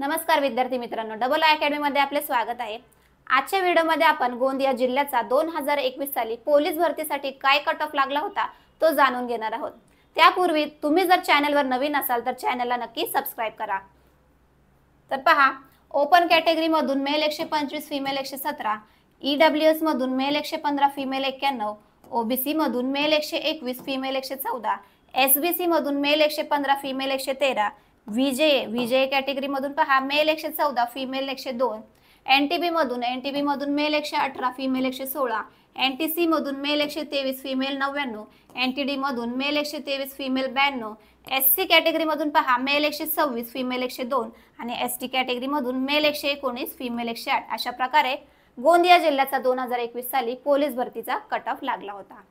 नमस्कार विद्यार्थी मित्रांनो डबल मध्ये आपले स्वागत आहे आजच्या व्हिडिओमध्ये आपण गोंदिया जिल्ह्याचा दोन हजार एकवीस साली पोलीस भरतीसाठी काय कट ऑफ लागला होता तो जाणून घेणार आहोत त्यापूर्वी तुम्ही जर वर नवीन असाल तर चॅनलला नक्की सबस्क्राईब करा तर पहा ओपन कॅटेगरी मधून मेल एकशे पंचवीस फिमेल एकशे सतरा ईडब्ल्यू e एस मधून मेल एकशे पंधरा फिमेल एक्क्याण्णव ओबीसी मधून मेल एकशे एकवीस फिमेल एकशे चौदा एसबीसी मधून मेल एकशे पंधरा फिमेल एकशे तेरा विजय विजय कॅटेगरीमधून पहा मेल एकशे चौदा फिमेल एकशे दोन एनटीबी मधून एनटीबी मधून मेल एकशे अठरा फिमेल एकशे सोळा एन टी सी मधून मेल एकशे तेवीस फिमेल नव्याण्णव एन टी डी मधून मेल एकशे तेवीस फिमेल ब्याण्णव एस सी कॅटेगरीमधून पहा मेल एकशे सव्वीस फिमेल एकशे दोन आणि एस टी कॅटेगरीमधून मेल एकशे एकोणीस फिमेल एकशे आठ अशा प्रकारे गोंदिया जिल्ह्याचा दोन हजार एकवीस साली पोलीस भरतीचा कट ऑफ लागला होता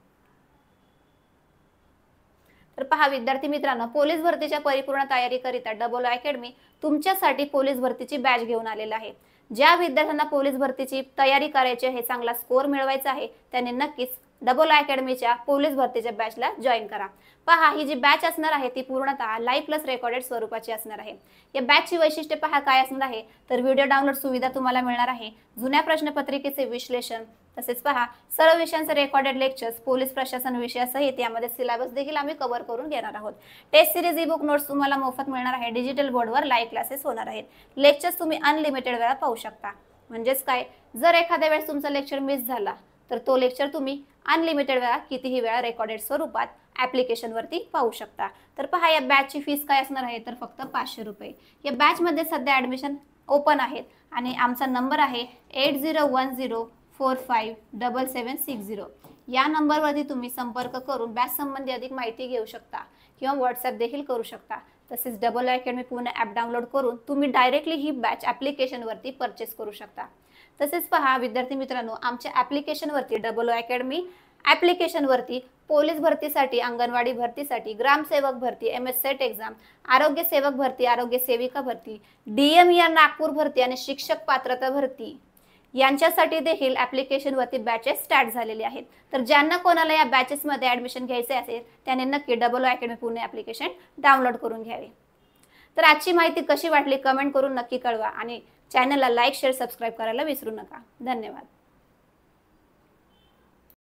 तर पहा विद्यार्थी मित्रांनो पोलीस भरतीच्या परिपूर्ण तयारीकरिता डबल अकॅडमी तुमच्यासाठी पोलीस भरतीची बॅच घेऊन आलेला आहे ज्या विद्यार्थ्यांना पोलीस भरतीची तयारी करायची आहे चांगला स्कोर मिळवायचा आहे त्यांनी नक्कीच डबल अकॅडमीच्या पोलीस भरतीच्या बॅचला जॉईन करा पहा ही जी बॅच असणार आहे ती पूर्णतः लाईव्ह प्लस रेकॉर्डेड स्वरूपाची असणार आहे या बॅचची वैशिष्ट्य पहा काय असणार आहे तर व्हिडिओ डाउनलोड सुविधा तुम्हाला मिळणार आहे जुन्या प्रश्नपत्रिकेचे विश्लेषण तसेच पहा सर्व विषयांचे रेकॉर्डेड लेक्चर्स पोलीस प्रशासन विषयासहित यामध्ये सिलेबस देखील आम्ही कव्हर करून घेणार आहोत test series e book notes तुम्हाला मोफत मिळणार आहे डिजिटल बोर्डवर लाईव्ह क्लासेस होणार आहेत लेक्चर्स तुम्ही अनलिमिटेड वेळा पाहू शकता म्हणजेच काय जर एखाद्या वेळेस तुमचा लेक्चर मिस झाला तर तो लेक्चर तुम्ही अनलिमिटेड वेळा कितीही वेळा रेकॉर्डेड स्वरूपात ॲप्लिकेशनवरती पाहू शकता तर पहा या बॅचची फीस काय असणार आहे तर फक्त पाचशे रुपये या बॅचमध्ये सध्या ॲडमिशन ओपन आहेत आणि आमचा नंबर आहे eight zero one zero four five double seven six zero या नंबरवरती तुम्ही संपर्क करून बॅच संबंधी अधिक माहिती घेऊ शकता किंवा व्हॉट्सअप देखील करू शकता तसेच डबल अकॅडमी पूर्ण ॲप डाउनलोड करून तुम्ही डायरेक्टली ही बॅच ॲप्लिकेशनवरती परचेस करू शकता तसेच पहा विद्यार्थी मित्रांनो आमच्या ॲप्लिकेशनवरती डबल अकॅडमी ॲप्लिकेशनवरती पोलीस भरतीसाठी अंगणवाडी भरतीसाठी ग्रामसेवक भरती एम एस सेट एक्झाम आरोग्य सेवक भरती आरोग्य सेविका भरती डी एम या नागपूर भरती आणि शिक्षक पात्रता भरती यांच्यासाठी देखील वरती बॅचेस स्टार्ट झालेले आहेत तर ज्यांना कोणाला या बॅचेसमध्ये ऍडमिशन घ्यायचे असेल त्यांनी नक्की double academy Pune application download करून घ्यावे तर आजची माहिती कशी वाटली कमेंट करून नक्की कळवा आणि चॅनलला लाईक शेअर सबस्क्राईब करायला विसरू नका धन्यवाद